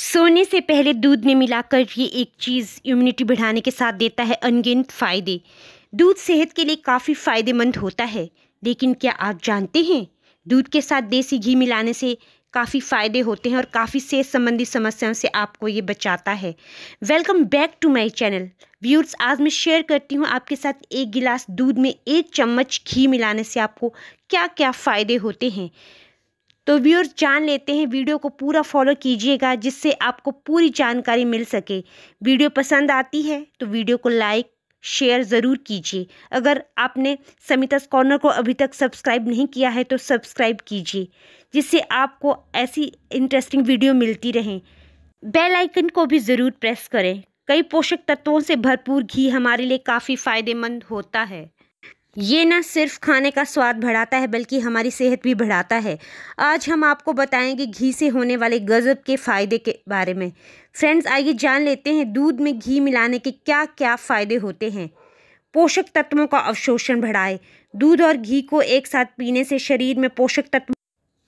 सोने से पहले दूध में मिलाकर ये एक चीज़ इम्यूनिटी बढ़ाने के साथ देता है अनगिनत फ़ायदे दूध सेहत के लिए काफ़ी फ़ायदेमंद होता है लेकिन क्या आप जानते हैं दूध के साथ देसी घी मिलाने से काफ़ी फ़ायदे होते हैं और काफ़ी सेहत संबंधी समस्याओं से आपको ये बचाता है welcome back to my channel viewers आज मैं शेयर करती हूँ आपके साथ एक गिलास दूध में एक चम्मच घी मिलाने से आपको क्या क्या फ़ायदे होते हैं तो व्यूअर्स जान लेते हैं वीडियो को पूरा फॉलो कीजिएगा जिससे आपको पूरी जानकारी मिल सके वीडियो पसंद आती है तो वीडियो को लाइक शेयर ज़रूर कीजिए अगर आपने समिता कॉर्नर को अभी तक सब्सक्राइब नहीं किया है तो सब्सक्राइब कीजिए जिससे आपको ऐसी इंटरेस्टिंग वीडियो मिलती रहें बेल आइकन को भी ज़रूर प्रेस करें कई पोषक तत्वों से भरपूर घी हमारे लिए काफ़ी फ़ायदेमंद होता है ये ना सिर्फ खाने का स्वाद बढ़ाता है बल्कि हमारी सेहत भी बढ़ाता है आज हम आपको बताएंगे घी से होने वाले गज़ब के फ़ायदे के बारे में फ्रेंड्स आइए जान लेते हैं दूध में घी मिलाने के क्या क्या फ़ायदे होते हैं पोषक तत्वों का अवशोषण बढ़ाए दूध और घी को एक साथ पीने से शरीर में पोषक तत्व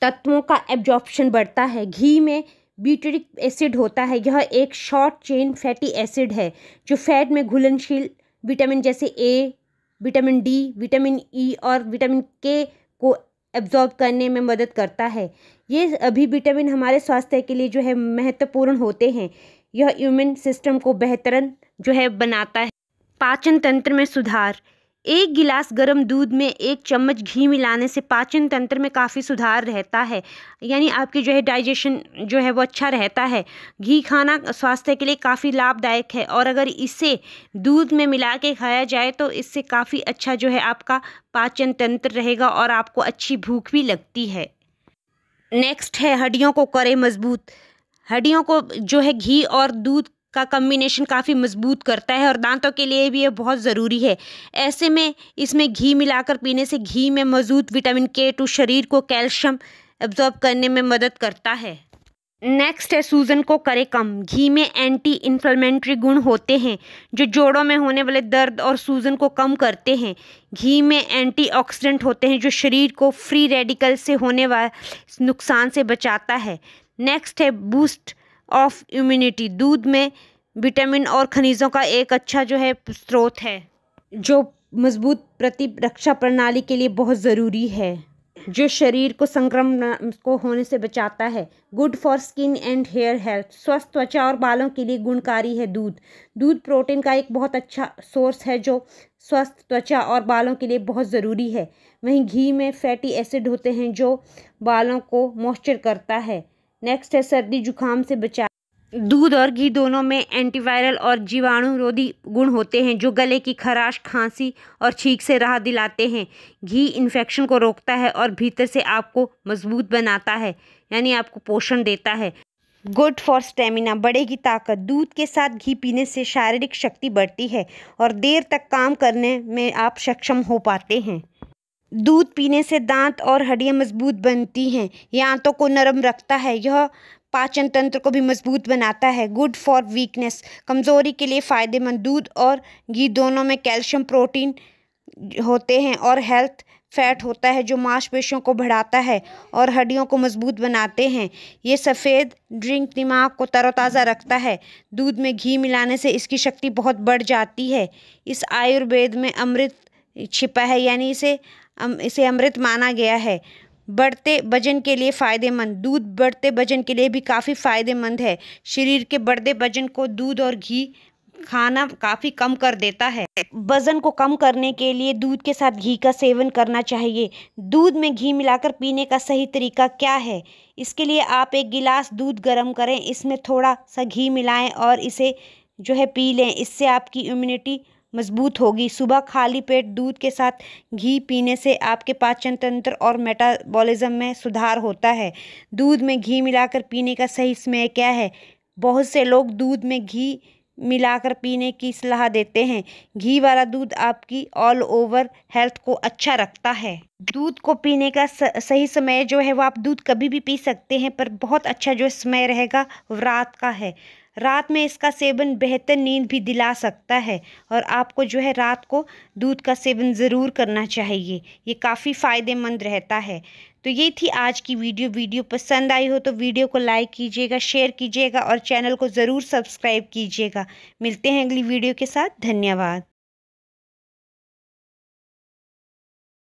तत्वों का एब्जॉर्प्शन बढ़ता है घी में ब्यूटरिक एसिड होता है यह एक शॉर्ट चेन फैटी एसिड है जो फैट में घुलनशील विटामिन जैसे A vitamin D vitamin E e और विटामिन के को एब्जॉर्ब करने में मदद करता है ये अभी विटामिन हमारे स्वास्थ्य के लिए जो है महत्वपूर्ण होते हैं यह इम्यून सिस्टम को बेहतरन जो है बनाता है पाचन तंत्र में सुधार एक गिलास गर्म दूध में एक चम्मच घी मिलाने से पाचन तंत्र में काफ़ी सुधार रहता है यानी आपकी जो है डाइजेशन जो है वो अच्छा रहता है घी खाना स्वास्थ्य के लिए काफ़ी लाभदायक है और अगर इसे दूध में मिला के खाया जाए तो इससे काफ़ी अच्छा जो है आपका पाचन तंत्र रहेगा और आपको अच्छी भूख भी लगती है नेक्स्ट है हड्डियों को करे मजबूत हड्डियों को जो है घी और दूध का कम्बिनेशन काफ़ी मजबूत करता है और दांतों के लिए भी ये बहुत ज़रूरी है ऐसे में इसमें घी मिलाकर पीने से घी में मौजूद विटामिन के टू शरीर को कैल्शियम एब्जॉर्ब करने में मदद करता है नेक्स्ट है सूजन को करे कम घी में एंटी इन्फ्लेमेंट्री गुण होते हैं जो जोड़ों में होने वाले दर्द और सूजन को कम करते हैं घी में एंटीऑक्सीडेंट होते हैं जो शरीर को फ्री रेडिकल से होने वाले नुकसान से बचाता है नेक्स्ट है बूस्ट ऑफ इम्यूनिटी दूध में विटामिन और खनिजों का एक अच्छा जो है स्रोत है जो मजबूत प्रतिरक्षा प्रणाली के लिए बहुत ज़रूरी है जो शरीर को संक्रमण को होने से बचाता है good for skin and hair health स्वस्थ त्वचा और बालों के लिए गुणकारी है दूध दूध प्रोटीन का एक बहुत अच्छा सोर्स है जो स्वस्थ त्वचा और बालों के लिए बहुत ज़रूरी है वहीं घी में फैटी एसिड होते हैं जो बालों को मॉइस्चर करता है नेक्स्ट है सर्दी जुकाम से बचा दूध और घी दोनों में एंटीवायरल और जीवाणुरोधी गुण होते हैं जो गले की खराश खांसी और छींक से राहत दिलाते हैं घी इन्फेक्शन को रोकता है और भीतर से आपको मजबूत बनाता है यानी आपको पोषण देता है गुड फॉर स्टेमिना बढ़ेगी ताकत दूध के साथ घी पीने से शारीरिक शक्ति बढ़ती है और देर तक काम करने में आप सक्षम हो पाते हैं दूध पीने से दाँत और हड्डियाँ मज़बूत बनती हैं यह आँतों को नरम रखता है यह पाचन तंत्र को भी मज़बूत बनाता है गुड फॉर वीकनेस कमज़ोरी के लिए फ़ायदेमंद दूध और घी दोनों में कैल्शियम प्रोटीन होते हैं और हेल्थ फैट होता है जो मांसपेशियों को बढ़ाता है और हड्डियों को मज़बूत बनाते हैं ये सफ़ेद ड्रिंक दिमाग को तरोताज़ा रखता है दूध में घी मिलाने से इसकी शक्ति बहुत बढ़ जाती है इस आयुर्वेद में अमृत छिपा है यानी इसे इसे अमृत माना गया है बढ़ते वजन के लिए फ़ायदेमंद दूध बढ़ते वजन के लिए भी काफ़ी फ़ायदेमंद है शरीर के बढ़ते वजन को दूध और घी खाना काफ़ी कम कर देता है वज़न को कम करने के लिए दूध के साथ घी का सेवन करना चाहिए दूध में घी मिलाकर पीने का सही तरीका क्या है इसके लिए आप एक गिलास दूध गर्म करें इसमें थोड़ा सा घी मिलाएं और इसे जो है पी लें इससे आपकी इम्यूनिटी मजबूत होगी सुबह खाली पेट दूध के साथ घी पीने से आपके पाचन तंत्र और मेटाबॉलिज्म में सुधार होता है दूध में घी मिलाकर पीने का सही समय क्या है बहुत से लोग दूध में घी मिलाकर पीने की सलाह देते हैं घी वाला दूध आपकी ऑल ओवर हेल्थ को अच्छा रखता है दूध को पीने का सही समय जो है वो आप दूध कभी भी पी सकते हैं पर बहुत अच्छा जो समय रहेगा रात का है रात में इसका सेवन बेहतर नींद भी दिला सकता है और आपको जो है रात को दूध का सेवन ज़रूर करना चाहिए ये काफ़ी फ़ायदेमंद रहता है तो ये थी आज की वीडियो वीडियो पसंद आई हो तो वीडियो को लाइक कीजिएगा शेयर कीजिएगा और चैनल को ज़रूर सब्सक्राइब कीजिएगा मिलते हैं अगली वीडियो के साथ धन्यवाद